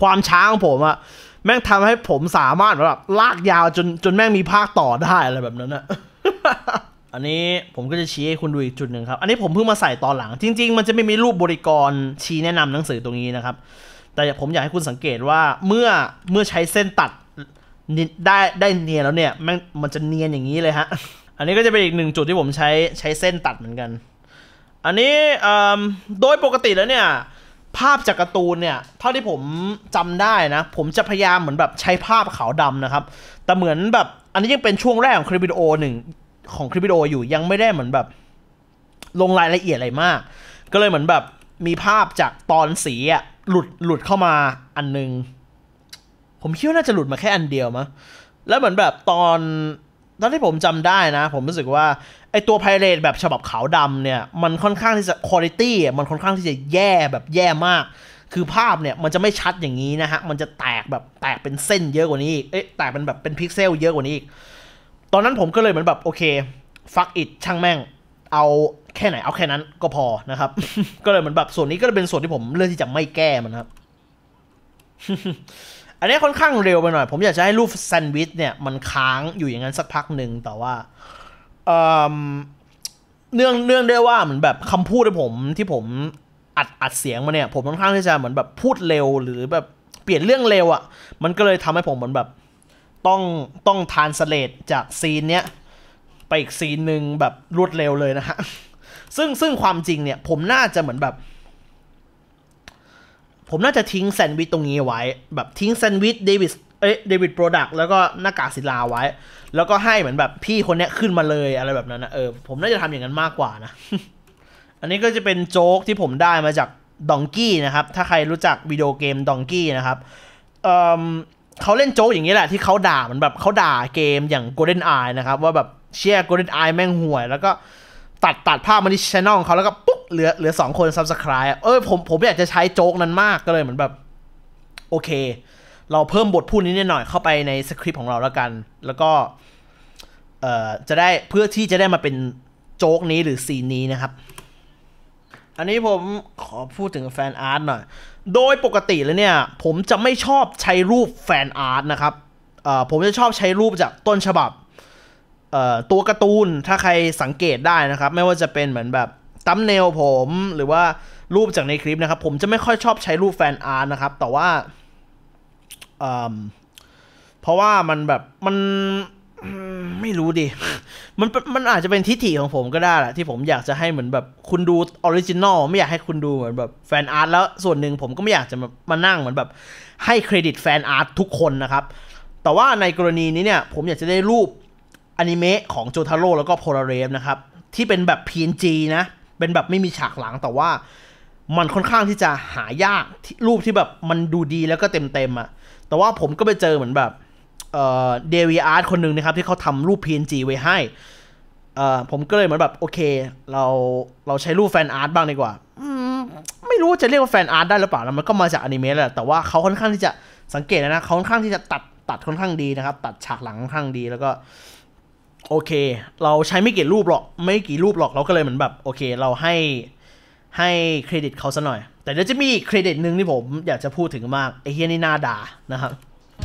ความช้าของผมอะแม่งทำให้ผมสามารถแบบลากยาวจนจนแม่งมีภาคต่อได้อะไรแบบนั้นอะอันนี้ผมก็จะชี้ให้คุณดูอีกจุดหนึ่งครับอันนี้ผมเพิ่งมาใส่ตอนหลัง จริง ๆ มันจะไม่มีรูปบริกรชี้แนะนำหนังสือตรงนี้นะครับ แต่ผมอยากให้คุณสังเกตว่าเมื่อเมื่อใช้เส้นตัด ได้ได้เนียนแล้วเนี่ยม่งมันจะเนียนอย่างนี้เลยฮะ อันนี้ก็จะเป็นอีกหนึ่งจุดที่ผมใช้ใช้เส้นตัดเหมือนกันอันนี้โดยปกติแล้วเนี่ย ภาพจากการ์ตูนเนี่ยเท่าที่ผมจำได้นะ ผมจะพยายามเหมือนแบบใช้ภาพขาวดานะครับ แต่เหมือนแบบอันนี้ยังเป็นช่วงแรกของคลิปวิดีโอหนึ่งของคลิปวิดีโออยู่ยังไม่ได้เหมือนแบบ ลงรายละเอียดอะไรมาก ก็เลยเหมือนแบบมีภาพจากตอนสีอะหลุดหลุดเข้ามาอันนึงผมคิดว่าน่าจะหลุดมาแค่อันเดียวมะแล้วเหมือนแบบตอนตอนที่ผมจำได้นะ ผมรู้สึกว่าไอตัวไพเรตแบบฉบับขาวดำเนี่ยมันค่อนข้างที่จะคุณภาพมันค่อนข้างที่จะแย่แบบแย่มาก คือภาพเนี่ยมันจะไม่ชัดอย่างนี้นะฮะมันจะแตกแบบแตกเป็นเส้นเยอะกว่านี้อีกเอ๊ะแตกเป็นแบบเป็นพิกเซลเยอะกว่านี้อีกตอนนั้นผมก็เลยเหมือนแบบโอเคฟักอิดช่างแม่ง เอาแค่ไหนเอาแค่นั้นก็พอนะครับ ก็เลยเหมือนแบบส่วนนี้ก็เลยเป็นส่วนที่ผมเลือกที่จะไม่แก้มันครับอันนี้ค่อนข้างเร็วไปหน่อย ผมอยากจะให้รูปแซนด์วิชเนี่ยมันค้างอยู่อย่างนั้นสักพักหนึ่งแต่ว่าเนื่องเนื่องได้ว่าเหมือนแบบคำพูดที่ผมที่ผมอัดอัดเสียงมาเนี่ยผมค่อนข้างที่จะเหมือนแบบพูดเร็วหรือแบบเปลี่ยนเรื่องเร็วอะ่ะมันก็เลยทำให้ผมเหมือนแบบต้องต้องทานสเลตจากซีนเนี้ยไปอีกซีนหนึ่งแบบรวดเร็วเลยนะฮะซึ่งซึ่งความจริงเนี่ยผมน่าจะเหมือนแบบผมน่าจะทิ้งแซนด์วิชตรงนี้ไว้แบบทิ้งแซนด์วิชเดวิดเอ้ยเดวิดโปรดักแล้วก็หน้ากากศิลาไว้ แล้วก็ให้เหมือนแบบพี่คนนี้ขึ้นมาเลยอะไรแบบนั้นนะเออผมน่าจะทำอย่างนั้นมากกว่านะ อันนี้ก็จะเป็นโจ๊กที่ผมได้มาจากดองกี้นะครับ ถ้าใครรู้จักวิดีโอเกมดองกี้นะครับเเขาเล่นโจ๊กอย่างนี้แหละที่เขาด่าเหมือนแบบเขาด่าเกมอย่าง Golden Eye นะครับ ว่าแบบเชียร์โกลเด้นไอแม่งห่วย แล้วก็ตัด ตัดภาพมาที่ช่องเขาแล้วก็ปุ๊บเหลือเหลือสองคนซับสไครต์เออผมผมอยากจะใช้โจ๊กนั้นมากก็เลยเหมือนแบบโอเค เราเพิ่มบทพูดนี้นิดหน่อยเข้าไปในสคริปต์ของเราแล้วกัน แล้วก็ เอ่อ จะได้เพื่อที่จะได้มาเป็นโจ๊กนี้หรือซีนนี้นะครับ อันนี้ผมขอพูดถึงแฟนอาร์ตหน่อย โดยปกติแล้วเนี่ย ผมจะไม่ชอบใช้รูปแฟนอาร์ตนะครับ เอ่อ ผมจะชอบใช้รูปจากต้นฉบับตัวการ์ตูนถ้าใครสังเกตได้นะครับ ไม่ว่าจะเป็นเหมือนแบบตั้มเนลผมหรือว่ารูปจากในคลิปนะครับผมจะไม่ค่อยชอบใช้รูปแฟนอาร์ตนะครับแต่ว่าเพราะว่ามันแบบมันไม่รู้ดิมันมันอาจจะเป็นทิฏฐิของผมก็ได้แหละที่ผมอยากจะให้เหมือนแบบคุณดูออริจินอลไม่อยากให้คุณดูเหมือนแบบแฟนอาร์ตแล้วส่วนหนึ่งผมก็ไม่อยากจะมานั่งเหมือนแบบให้เครดิตแฟนอาร์ตทุกคนนะครับแต่ว่าในกรณีนี้เนี่ยผมอยากจะได้รูปอนิเมะของโจทาโร่แล้วก็โพลาเรฟนะครับ ที่เป็นแบบ PNG นะ เป็นแบบไม่มีฉากหลังแต่ว่ามันค่อนข้างที่จะหายาก รูปที่แบบมันดูดีแล้วก็เต็มเต็มอะ แต่ว่าผมก็ไปเจอเหมือนแบบเดวีอาร์ตคนหนึ่งนะครับ ที่เขาทำรูป PNG ไว้ให้ผมก็เลยเหมือนแบบ โอเค เราเราใช้รูปแฟนอาร์ตบ้างดีกว่าไม่รู้จะเรียกว่าแฟนอาร์ตได้หรือเปล่าแล้วมันก็มาจากอนิเมะแหละแต่ว่าเขาค่อนข้างที่จะสังเกตนะเขาค่อนข้างที่จะตัดตัดค่อนข้างดีนะครับ ตัดฉากหลังค่อนข้างดีแล้วก็โอเค เราใช้ไม่กี่รูปหรอก ไม่กี่รูปหรอก เราก็เลยเหมือนแบบโอเค เราให้ให้เครดิตเขาซะหน่อย แต่เดี๋ยวจะมีเครดิตหนึ่งที่ผมอยากจะพูดถึงมาก ไอเฮียนี่น่าด่านะครับ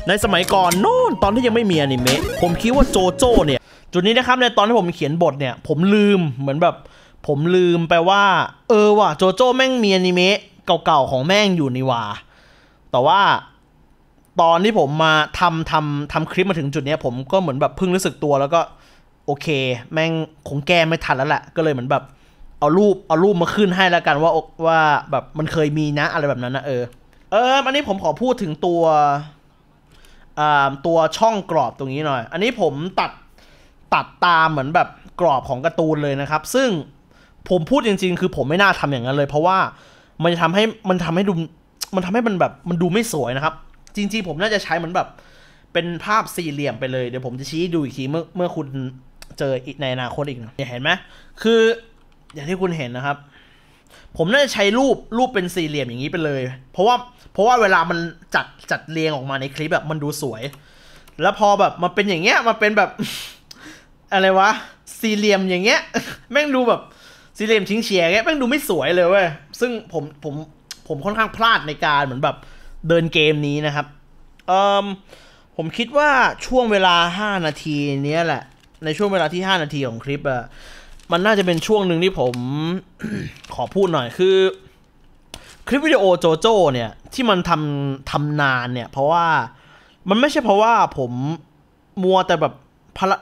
ในสมัยก่อนนู่นตอนที่ยังไม่มีอนิเมะ ผมคิดว่าโจโจ้เนี่ย จุดนี้นะครับในตอนที่ผมเขียนบทเนี่ย ผมลืมเหมือนแบบผมลืมไปว่า เออว่ะโจโจ้แม่งมีอนิเมะเก่าๆของแม่งอยู่นี่ว่าแต่ว่าตอนที่ผมมาทำทำทำคลิปมาถึงจุดนี้ผมก็เหมือนแบบเพิ่งรู้สึกตัวแล้วก็โอเค แม่งคงแก้ไม่ทันแล้วแหละก็เลยเหมือนแบบเอารูปเอารูปมาขึ้นให้แล้วกัน ว่าว่าแบบมันเคยมีนะอะไรแบบนั้นนะเออ เออ อันนี้ผมขอพูดถึงตัวตัวช่องกรอบตรงนี้หน่อย อันนี้ผมตัดตัดตามเหมือนแบบกรอบของการ์ตูนเลยนะครับ ซึ่งผมพูดจริงๆคือผมไม่น่าทำอย่างนั้นเลย เพราะว่ามันจะทำให้มันทำให้ดูมันทำให้มันแบบมันดูไม่สวยนะครับ จริงๆผมน่าจะใช้เหมือนแบบ เป็นภาพสี่เหลี่ยมไปเลยเดี๋ยวผมจะชี้ดูอีกทีเมื่อเมื่อคุณเจอในอนาคตอีกนะเห็นไหมคืออย่างที่คุณเห็นนะครับ ผมน่าจะใช้รูปรูปเป็นสี่เหลี่ยมอย่างนี้ไปเลยเพราะว่าเพราะว่าเวลามันจัดจัดเรียงออกมาในคลิปแบบมันดูสวย แล้วพอแบบมันเป็นอย่างเงี้ยมันเป็นแบบ อะไรวะสี่เหลี่ยมอย่างเงี้ย แม่งดูแบบสี่เหลี่ยมชิงเฉียงเงี้ยแม่งดูไม่สวยเลยเว้ยซึ่งผมผมผมค่อนข้างพลาดในการเหมือนแบบเดินเกมนี้นะครับเอ่อผมคิดว่าช่วงเวลา 5 นาทีนี้แหละในช่วงเวลาที่5นาทีของคลิปอะมันน่าจะเป็นช่วงหนึ่งที่ผมขอพูดหน่อยคือคลิปวิดีโอโจโจ้เนี่ยที่มันทำทำนานเนี่ย เพราะว่ามันไม่ใช่เพราะว่าผมมัวแต่แบบพละ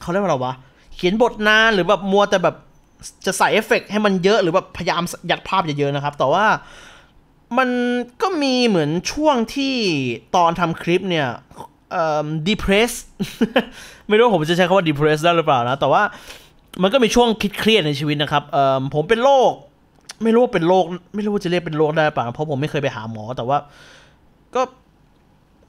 เขาเรียกว่าอะไรวะเขียนบทนานหรือแบบมัวแต่แบบจะใส่เอฟเฟกให้มันเยอะหรือแบบพยายามยัดภาพเยอะๆนะครับแต่ว่ามันก็มีเหมือนช่วงที่ตอนทำคลิปเนี่ยออ depress ไม่รู้ผมจะใช้คำว่า depress ได้หรือเปล่านะ แต่ว่ามันก็มีช่วงคิดเครียดในชีวิตนะครับเออผมเป็นโรค ไม่รู้ว่าเป็นโรค ไม่รู้ว่าจะเรียกเป็นโรคได้ป่ะเพราะผมไม่เคยไปหาหมอ แต่ว่าก็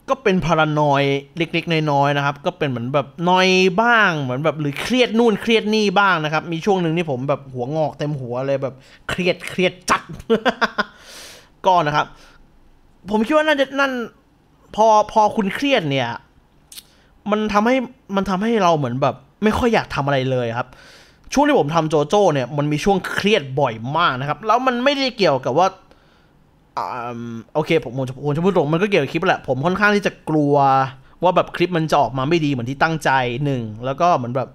ก็เป็นพารานอยเล็กๆน้อยๆนะครับ ก็เป็นเหมือนแบบนอยบ้าง เหมือนแบบหรือเครียดนู่นเครียดนี่บ้างนะครับ มีช่วงหนึ่งที่ผมแบบหัวงอกเต็มหัวเลยแบบเครียดเครียดจัดก็นะครับ ผมคิดว่าน่าจะนั่นพอพอคุณเครียดเนี่ย มันทำให้มันทำให้เราเหมือนแบบ ไม่ค่อยอยากทำอะไรเลยครับ ช่วงที่ผมทำโจโจ้เนี่ยมันมีช่วงเครียดบ่อยมากนะครับ แล้วมันไม่ได้เกี่ยวกับว่าอโอเค ผมจะผมจะพูดตรงมันก็เกี่ยวกับคลิปแหละผมค่อนข้างที่จะกลัว ว่าแบบคลิปมันจะออกมาไม่ดีเหมือนที่ตั้งใจหนึ่งแล้วก็เหมือนแบบ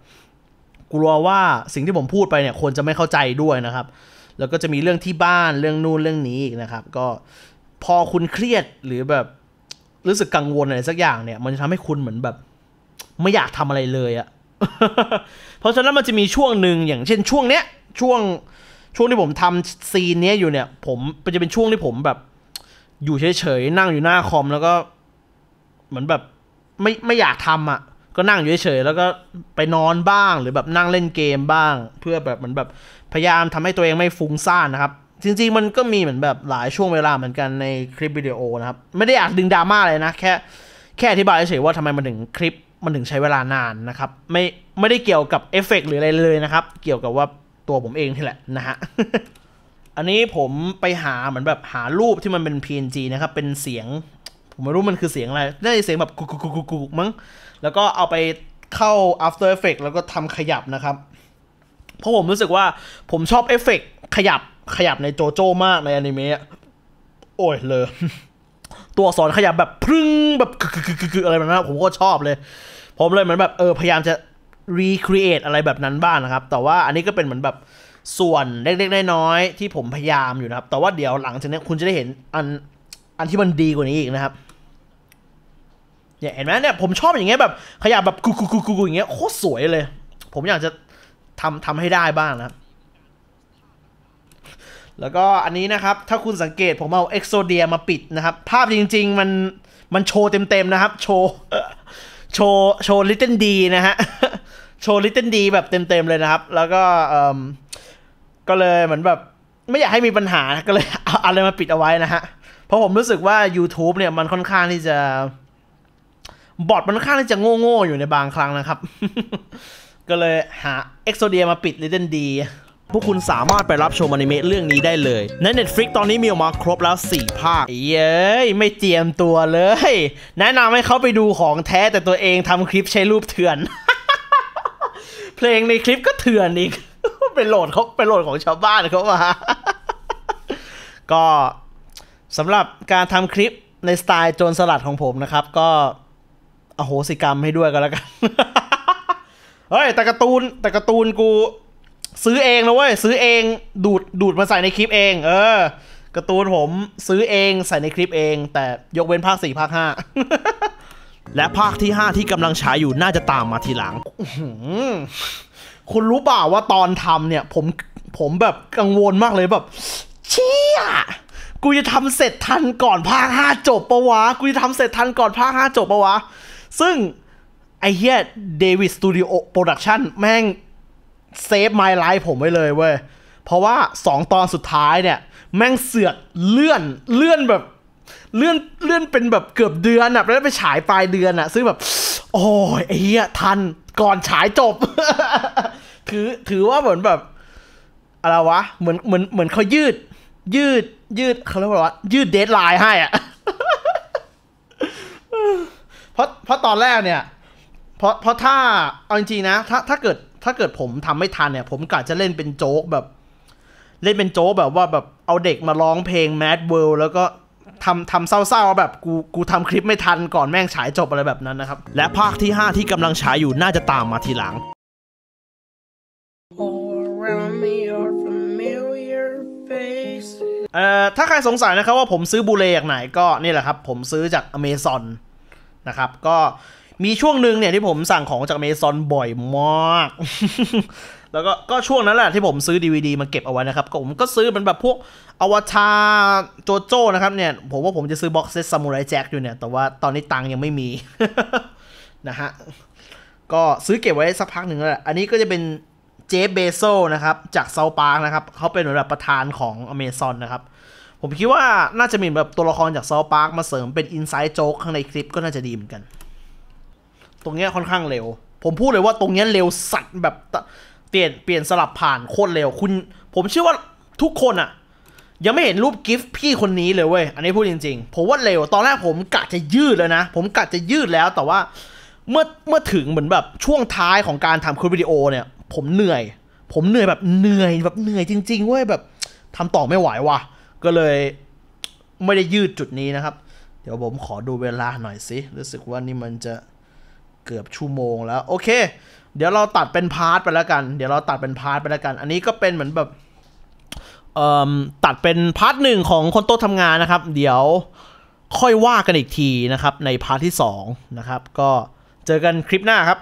กลัวว่าสิ่งที่ผมพูดไปเนี่ยคนจะไม่เข้าใจด้วยนะครับ แล้วก็จะมีเรื่องที่บ้านเรื่องนู่นเรื่องนี้อีกนะครับ ก็พอคุณเครียดหรือแบบรู้สึกกังวลอะไรสักอย่างเนี่ยมันจะทำให้คุณเหมือนแบบ ไม่อยากทำอะไรเลยอะ เพราะฉะนั้นมันจะมีช่วงหนึ่งอย่างเช่น ช่วงเนี้ยช่วงช่วงที่ผมทำซีนเนี้ยอยู่เนี่ย ผมมันจะเป็นช่วงที่ผมแบบ อยู่เฉยๆนั่งอยู่หน้าคอมแล้วก็ เหมือนแบบไม่ไม่อยากทำอะก็นั่งอยู่เฉยๆแล้วก็ไปนอนบ้างหรือแบบนั่งเล่นเกมบ้าง เพื่อแบบเหมือนแบบพยายามทำให้ตัวเองไม่ฟุ้งซ่านนะครับจริงๆ มันก็มีเหมือนแบบหลายช่วงเวลาเหมือนกันในคลิปวิดีโอนะครับไม่ได้อยากดึงดราม่าเลยนะแค่แค่อธิบายเฉยว่าทำไมมันถึงคลิปมันถึงใช้เวลานานนะครับ ไม่ไม่ได้เกี่ยวกับเอฟเฟกหรืออะไรเลยนะครับ เกี่ยวกับว่าตัวผมเองที่แหละนะฮะอันนี้ผมไปหาเหมือนแบบหารูปที่มันเป็น PNG นะครับเป็นเสียง ผมไม่รู้มันคือเสียงอะไรน่าจะเสียงแบบกุกกุกกุกมั้งแล้วก็เอาไปเข้า After Effect แล้วก็ทำขยับนะครับ เพราะผมรู้สึกว่าผมชอบเอฟเฟกขยับขยับในโจโจ้มากในอนิเมะโอ้ยเลย ตัวสอนขยับแบบพึ่งแบบคืออะไรแบบนั้นผมก็ชอบเลยผมเลยเหมือนแบบเออพยายามจะรีครีเอทอะไรแบบนั้นบ้างนะครับแต่ว่าอันนี้ก็เป็นเหมือนแบบส่วนเล็กๆน้อยๆที่ผมพยายามอยู่นะครับ แต่ว่าเดี๋ยวหลังจากนี้คุณจะได้เห็น อันอันที่มันดีกว่านี้อีกนะครับเนี่ยเห็นไหมเนี่ย ผมชอบอย่างเงี้ยแบบ ขยับแบบกูกูกูกูอย่างเงี้ยโคตรสวยเลย ผมอยากจะทำทำให้ได้บ้างนะครับแล้วก็อันนี้นะครับ ถ้าคุณสังเกตผมเอาเอ็กโซเดียมาปิดนะครับ ภาพจริงๆมันมันโชว์เต็มๆนะครับโชว์โชว์โชว์ลิตเติ้ลดีนะฮะโชว์ลิตเติ้ลดีแบบเต็มๆเลยนะครับแล้วก็เออก็เลยเหมือนแบบไม่อยากให้มีปัญหาก็เลยเอาอะไรมาปิดเอาไว้นะฮะเพราะผมรู้สึกว่า YouTube เนี่ยมันค่อนข้างที่จะ บอทมันค่อนข้างที่จะโง่ๆอยู่ในบางครั้งนะครับ ก็เลยหาเอ็กโซเดียมาปิดเติ้ลดีพวกคุณสามารถไปรับชมอนิเมะเรื่องนี้ได้เลยใน Netflix ตอนนี้มีออกมาครบแล้ว 4 ภาคเย้ย ไม่เจียมตัวเลย แนะนำให้เขาไปดูของแท้แต่ตัวเองทำคลิปใช้รูปเถื่อน เพลงในคลิปก็เถื่อนอีกไปโหลดเขาไปโหลดของชาวบ้านเขามา ก็สำหรับการทำคลิปในสไตล์โจรสลัดของผมนะครับ ก็อโหสิกรรมให้ด้วยก็แล้วกันเฮ้ยแต่การ์ตูนแต่การ์ตูนกูซื้อเองนะเว้ย ซื้อเองดูดดูดมาใส่ในคลิปเอง เออการ์ตูนผมซื้อเองใส่ในคลิปเอง แต่ยกเว้นภาค 4 ภาค 5 และภาคที่ 5 ที่กำลังฉายอยู่น่าจะตามมาทีหลังคุณรู้เปล่าว่าตอนทำเนี่ย ผมผมแบบกังวลมากเลยแบบ เชี่ยกูจะทำเสร็จทันก่อนภาค 5จบปะวะกูจะทำเสร็จทันก่อน ภาค5จบปะวะ ซึ่ง ไอเฮียเดวิดสตูดิโอโปรดักชั่นแม่งเซฟไมล์ไลฟ์ผมไว้เลยเว้ย เพราะว่า 2 ตอนสุดท้ายเนี่ย แม่งเสือกเลื่อนเลื่อนแบบ เลื่อนเลื่อนเป็นแบบเกือบเดือนอะแล้วไปฉายปลายเดือนอะซึ่งแบบ โอ้ย ไอ้เหี้ยทันก่อนฉายจบถือถือว่าเหมือนแบบ อะไรวะ เหมือนเหมือนเหมือนเขายืด ยืดยืดเขาเรียกว่า ยืดเดทไลน์ให้อะเพราะเพราะตอนแรกเนี่ยเพราะเพราะถ้าเอาจริงๆนะถ้าถ้าเกิดถ้าเกิดผมทำไม่ทันเนี่ยผมกะจะเล่นเป็นโจ๊กแบบเล่นเป็นโจ๊กแบบว่าแบบเอาเด็กมาร้องเพลงแมดเวิลแล้วก็ทำทำเศร้าๆแบบกูกูทำคลิปไม่ทันก่อนแม่งฉายจบอะไรแบบนั้นนะครับและภาคที่ 5 ที่กำลังฉายอยู่น่าจะตามมาทีหลังเอ่อถ้าใครสงสัยนะครับว่าผมซื้อบูเลจากไหนก็นี่แหละครับ ผมซื้อจากอเมซอนนะครับก็มีช่วงหนึ่งเนี่ยที่ผมสั่งของจากเมซอนบ่อยมาก แล้วก็ก็ช่วงนั้นแหละที่ผมซื้อ DVD มาเก็บเอาไว้นะครับ ก็ผมก็ซื้อเป็นแบบพวกอวตารโจโจ้นะครับเนี่ย ผมว่าผมจะซื้อบ็อกเซตซามูไรแจ็คอยู่เนี่ย แต่ว่าตอนนี้ตังยังไม่มี นะฮะ ก็ซื้อเก็บไว้สักพักหนึ่งแล้วหละอันนี้ก็จะเป็นเจฟเบโซนะครับ จากเซาปาร์กนะครับเขาเป็นแบบประธานของอเมซอนนะครับผมคิดว่าน่าจะมีแบบตัวละครจากเซาปาร์กมาเสริมเป็นอินไซต์โจ๊กข้างในคลิปก็น่าจะดีเหมือนกันตรงเนี้ยค่อนข้างเร็ว ผมพูดเลยว่าตรงเนี้ยเร็วสัตว์แบบ เปลี่ยนเปลี่ยนสลับผ่านโคตรเร็ว คุณ ผมเชื่อว่าทุกคนอะยังไม่เห็นรูปกิฟต์พี่คนนี้เลยเว้ย อันนี้พูดจริง ๆ ผมว่าเร็ว ตอนแรกผมกะจะยืดเลยนะ ผมกะจะยืดแล้ว แต่ว่า เมื่อเมื่อถึงเหมือนแบบช่วงท้ายของการทำคลิปวิดีโอเนี่ย ผมเหนื่อย ผมเหนื่อยแบบเหนื่อยแบบเหนื่อยจริงๆเว้ย แบบทำต่อไม่ไหวว่ะ ก็เลย ไม่ได้ยืดจุดนี้นะครับ เดี๋ยวผมขอดูเวลาหน่อยสิรู้สึกว่านี่มันจะเกือบชั่วโมงแล้ว โอเค เดี๋ยวเราตัดเป็นพาร์ทไปแล้วกัน เดี๋ยวเราตัดเป็นพาร์ทไปแล้วกัน อันนี้ก็เป็นเหมือนแบบตัดเป็นพาร์ทหนึ่งของคนโต๊ะทำงานนะครับ เดี๋ยวค่อยว่ากันอีกทีนะครับ ในพาร์ทที่2นะครับ ก็เจอกันคลิปหน้าครับ